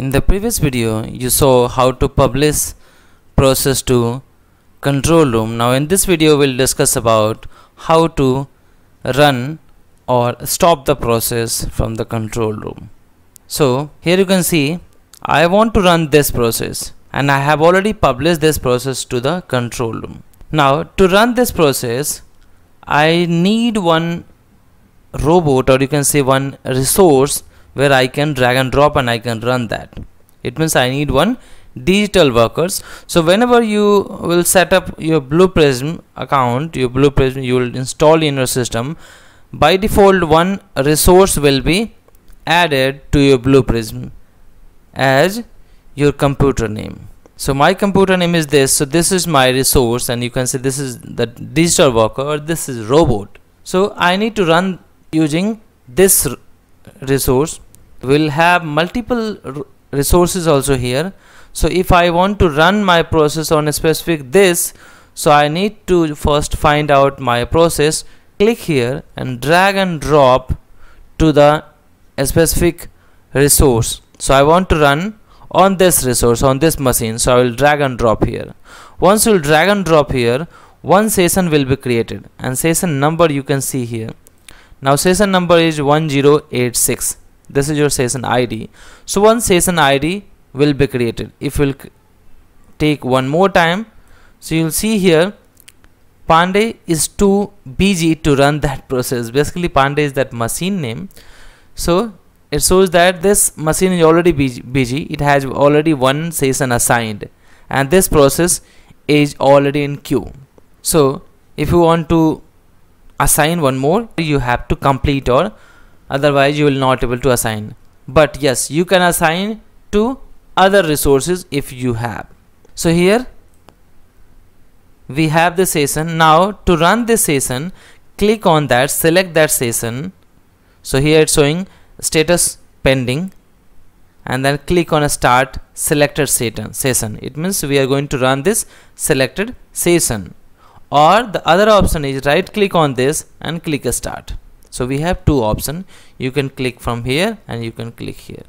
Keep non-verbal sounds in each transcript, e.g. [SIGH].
In the previous video you saw how to publish process to control room. Now in this video we'll discuss about how to run or stop the process from the control room. So here you can see I want to run this process and I have already published this process to the control room. Now to run this process I need one robot or you can say one resource where I can drag and drop and I can run that it means I need one digital workers so whenever you will set up your blue prism account your blue prism you will install in your system by default one resource will be added to your blue prism as your computer name so my computer name is this so this is my resource and you can say this is the digital worker or this is robot so i need to run using this resource we'll have multiple resources also here so if I want to run my process on a specific this so I need to first find out my process click here and drag and drop to the specific resource so I want to run on this resource on this machine so I will drag and drop here once you drag and drop here one session will be created and session number you can see here now session number is 1086 this is your session id so one session id will be created if we'll take one more time so you'll see here Pandey is too busy to run that [LAUGHS] process. Basically, Pandey is that machine name. So it shows that this machine is already busy. It has already one session assigned and this process is already in queue. So if you want to assign one more, you have to complete or otherwise you will not able to assign but yes you can assign to other resources if you have so here we have the session now to run this session click on that select that session so here it's showing status pending and then click on a start selected session it means we are going to run this selected session or the other option is right click on this and click start so we have two option you can click from here and you can click here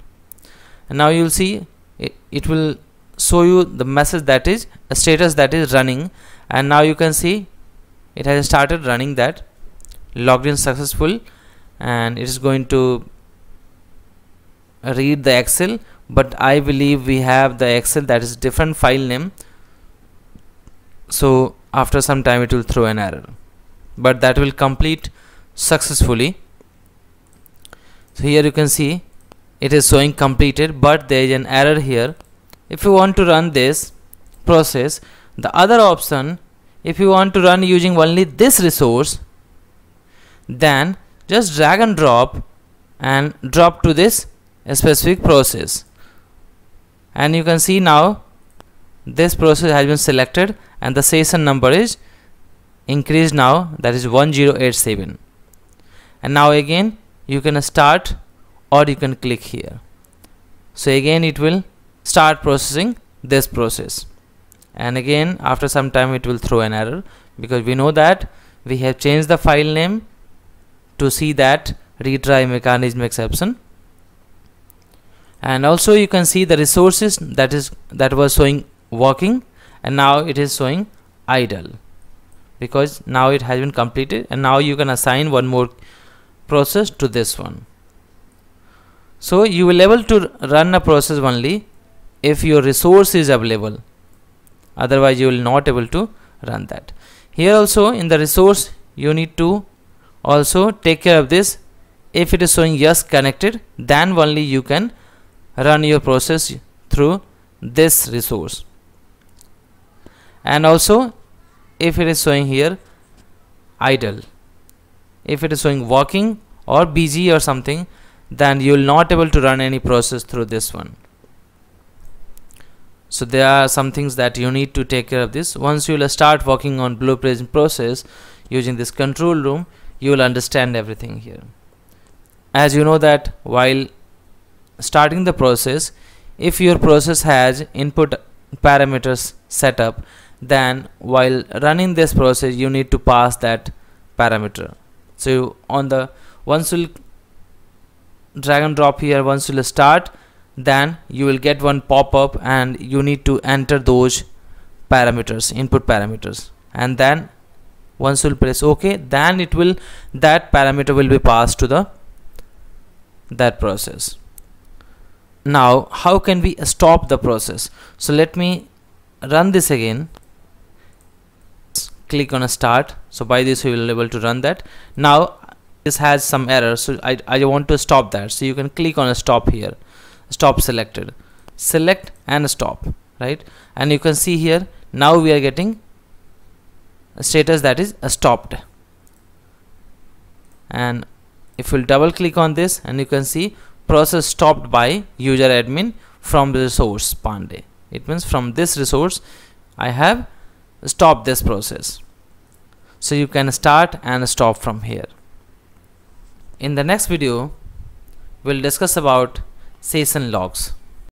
and now you'll see it, it will show you the message that is a status that is running and now you can see it has started running that logged in successful and it is going to read the excel but I believe we have the excel that is different file name so after some time it will throw an error but that will complete successfully so here you can see it is showing completed but there is an error here if you want to run this process the other option if you want to run using only this resource then just drag and drop and drop to this specific process and you can see now this process has been selected and the session number is increased now that is 1087 and now again you can start or you can click here so again it will start processing this process and again after some time it will throw an error because we know that we have changed the file name to see that retry mechanism exception and also you can see the resources that is that was showing working and now it is showing idle because now it has been completed and now you can assign one more process to this one. So you will able to run a process only if your resource is available. Otherwise you will not able to run that. Here also in the resource you need to also take care of this. If it is showing yes connected then only you can run your process through this resource. And also if it is showing here idle if it is showing working or busy or something then you will not able to run any process through this one so there are some things that you need to take care of this once you will start working on blueprint process using this control room you will understand everything here as you know that while starting the process if your process has input parameters set up then while running this process you need to pass that parameter so on the once you'll drag and drop here once you'll start then you will get one pop-up and you need to enter those parameters input parameters and then once you'll press ok then it will that parameter will be passed to the that process now how can we stop the process so let me run this again click on a start so by this we will be able to run that now this has some error so I, I want to stop that so you can click on a stop here stop selected select and stop right and you can see here now we are getting a status that is stopped and if we'll double click on this and you can see process stopped by user admin from the resource pandey it means from this resource I have stop this process so you can start and stop from here in the next video we'll discuss about session logs